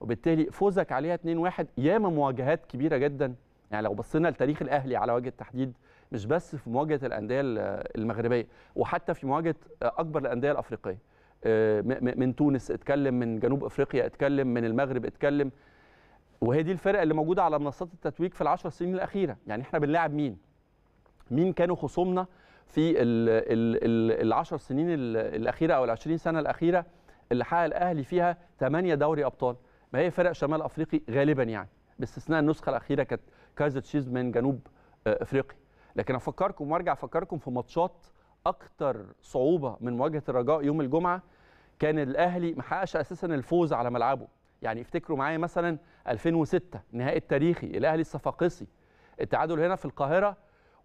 وبالتالي فوزك عليها 2-1 ياما مواجهات كبيره جدا يعني لو بصينا لتاريخ الاهلي على وجه التحديد مش بس في مواجهه الانديه المغربيه وحتى في مواجهه اكبر الانديه الافريقيه آه، من تونس اتكلم من جنوب افريقيا اتكلم من المغرب اتكلم وهي دي الفرق اللي موجوده على منصات التتويج في العشر سنين الاخيره يعني احنا بنلاعب مين مين كانوا خصومنا في العشر سنين الاخيره او ال 20 سنه الاخيره اللي حقق الاهلي فيها 8 دوري ابطال ما هي فرق شمال افريقي غالبا يعني باستثناء النسخه الاخيره كانت كايزر تشيز من جنوب آه، افريقيا لكن افكركم وارجع افكركم في ماتشات اكتر صعوبه من مواجهه الرجاء يوم الجمعه كان الاهلي ما حققش اساسا الفوز على ملعبه يعني افتكروا معايا مثلا 2006 نهائي التاريخي الاهلي الصفاقسي التعادل هنا في القاهره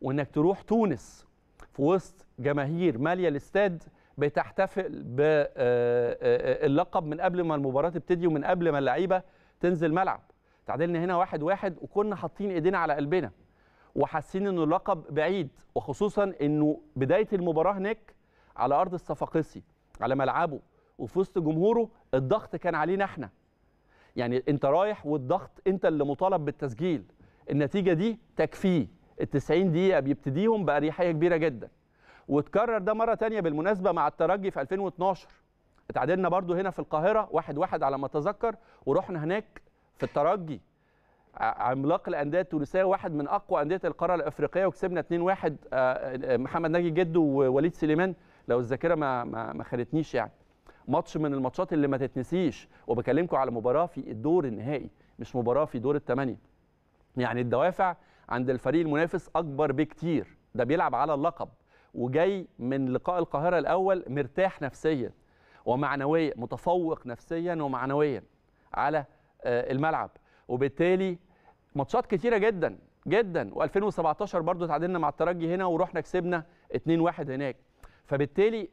وانك تروح تونس في وسط جماهير ماليه الاستاد بتحتفل باللقب آه، آه، آه، من قبل ما المباراه تبتدي ومن قبل ما اللعيبه تنزل ملعب تعادلنا هنا واحد واحد وكنا حاطين ايدينا على قلبنا وحاسين ان اللقب بعيد وخصوصا انه بدايه المباراه هناك على ارض الصفاقسي على ملعبه وفي وسط جمهوره الضغط كان علينا احنا يعني انت رايح والضغط انت اللي مطالب بالتسجيل النتيجه دي تكفيه ال 90 دقيقه بيبتديهم باريحيه كبيره جدا وتكرر ده مره ثانيه بالمناسبه مع الترجي في 2012 اتعادلنا برضو هنا في القاهره واحد واحد على ما اتذكر ورحنا هناك في الترجي عملاق الانديه التونسيه واحد من اقوى انديه القاره الافريقيه وكسبنا 2-1 آه، آه، محمد ناجي جده ووليد سليمان لو الذاكره ما ما خانتنيش يعني ماتش من الماتشات اللي ما تتنسيش وبكلمكم على مباراه في الدور النهائي مش مباراه في دور الثمانيه يعني الدوافع عند الفريق المنافس اكبر بكتير ده بيلعب على اللقب وجاي من لقاء القاهره الاول مرتاح نفسيا ومعنويا متفوق نفسيا ومعنويا على آه، الملعب وبالتالي ماتشات كتيره جدا جدا و2017 برضو تعادلنا مع الترجي هنا ورحنا كسبنا 2-1 هناك فبالتالي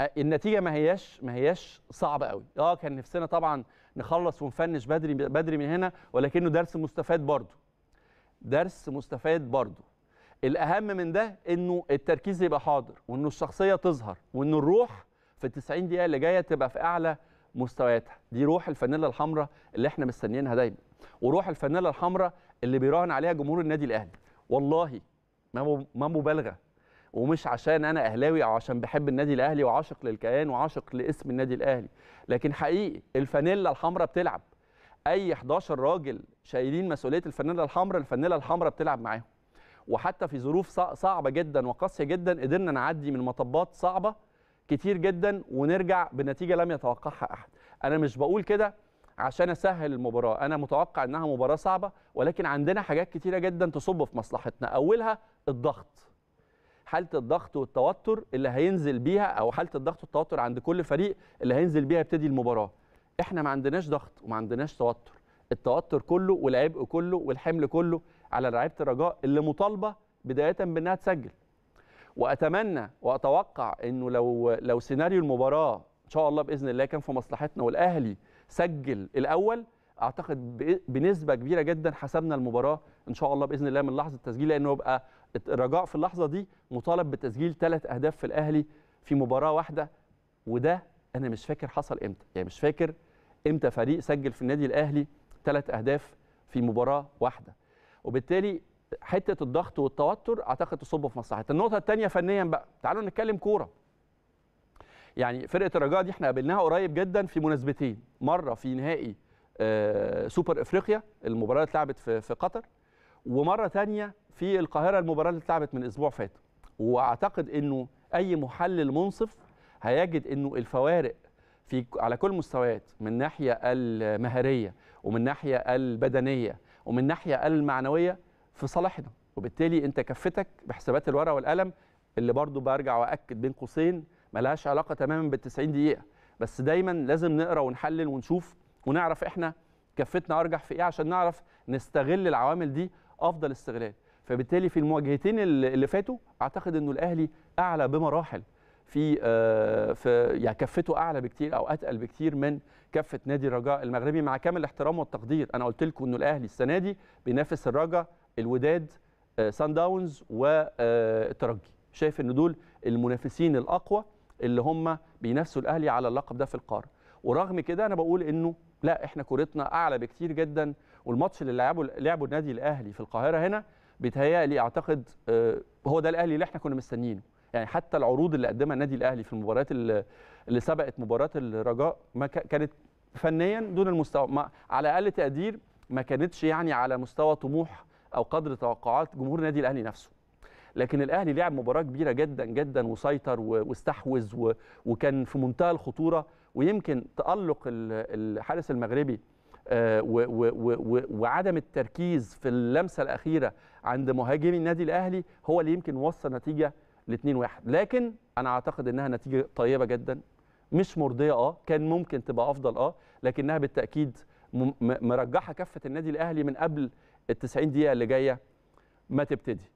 آه، النتيجه ما هياش ما هياش صعبه قوي اه كان نفسنا طبعا نخلص ونفنش بدري بدري من هنا ولكنه درس مستفاد برضو درس مستفاد برضو الاهم من ده انه التركيز يبقى حاضر وانه الشخصيه تظهر وانه الروح في ال 90 دقيقه اللي جايه تبقى في اعلى مستوياتها دي روح الفانيلا الحمراء اللي احنا مستنيينها دايما وروح الفانيلا الحمراء اللي بيراهن عليها جمهور النادي الاهلي والله ما مبالغه ومش عشان انا اهلاوي او عشان بحب النادي الاهلي وعاشق للكيان وعاشق لاسم النادي الاهلي لكن حقيقي الفانيلا الحمراء بتلعب اي 11 راجل شايلين مسؤوليه الفانيلا الحمراء الفانيلا الحمراء بتلعب معاهم وحتى في ظروف صعبه جدا وقاسيه جدا قدرنا نعدي من مطبات صعبه كتير جدا ونرجع بنتيجه لم يتوقعها احد انا مش بقول كده عشان اسهل المباراه انا متوقع انها مباراه صعبه ولكن عندنا حاجات كتيره جدا تصب في مصلحتنا اولها الضغط حاله الضغط والتوتر اللي هينزل بيها او حاله الضغط والتوتر عند كل فريق اللي هينزل بيها يبتدي المباراه احنا ما عندناش ضغط وما عندناش توتر التوتر كله والعبء كله والحمل كله على لعيبه الرجاء اللي مطالبه بدايه بانها تسجل واتمنى واتوقع انه لو لو سيناريو المباراه ان شاء الله باذن الله كان في مصلحتنا والاهلي سجل الاول اعتقد بنسبه كبيره جدا حسبنا المباراه ان شاء الله باذن الله من لحظه التسجيل لانه يبقى الرجاء في اللحظه دي مطالب بتسجيل ثلاث اهداف في الاهلي في مباراه واحده وده انا مش فاكر حصل امتى يعني مش فاكر امتى فريق سجل في النادي الاهلي ثلاث اهداف في مباراه واحده وبالتالي حته الضغط والتوتر اعتقد تصب في مصلحة النقطه الثانيه فنيا بقى تعالوا نتكلم كوره يعني فرقه الرجاء دي احنا قابلناها قريب جدا في مناسبتين مره في نهائي آه، سوبر افريقيا المباراه اللي اتلعبت في في قطر ومره ثانيه في القاهره المباراه اللي اتلعبت من اسبوع فات واعتقد انه اي محلل منصف هيجد انه الفوارق في على كل مستويات من ناحيه المهاريه ومن ناحيه البدنيه ومن ناحيه المعنويه في صالحنا وبالتالي انت كفتك بحسابات الورقه والقلم اللي برضو برجع واكد بين قوسين ملهاش علاقه تماما بال 90 دقيقه بس دايما لازم نقرا ونحلل ونشوف ونعرف احنا كفتنا ارجح في ايه عشان نعرف نستغل العوامل دي افضل استغلال فبالتالي في المواجهتين اللي فاتوا اعتقد انه الاهلي اعلى بمراحل في آه، في يعني كفته اعلى بكتير او اتقل بكتير من كفه نادي الرجاء المغربي مع كامل الاحترام والتقدير انا قلت لكم انه الاهلي السنه دي بينافس الرجاء الوداد سان آه، داونز والترجي آه، شايف ان دول المنافسين الاقوى اللي هم بينافسوا الاهلي على اللقب ده في القاره ورغم كده انا بقول انه لا احنا كورتنا اعلى بكتير جدا والماتش اللي لعبه لعبه النادي الاهلي في القاهره هنا بيتهيألي اعتقد هو ده الاهلي اللي احنا كنا مستنيينه يعني حتى العروض اللي قدمها النادي الاهلي في المباريات اللي سبقت مباراه الرجاء ما كانت فنيا دون المستوى ما على اقل تقدير ما كانتش يعني على مستوى طموح او قدر توقعات جمهور النادي الاهلي نفسه لكن الاهلي لعب مباراه كبيره جدا جدا وسيطر واستحوذ وكان في منتهى الخطوره ويمكن تالق الحارس المغربي آه، وعدم التركيز في اللمسه الاخيره عند مهاجمي النادي الاهلي هو اللي يمكن وصل نتيجه ل 2 1 لكن انا اعتقد انها نتيجه طيبه جدا مش مرضيه اه كان ممكن تبقى افضل اه لكنها بالتاكيد مرجحه كفه النادي الاهلي من قبل ال 90 دقيقه اللي جايه ما تبتدي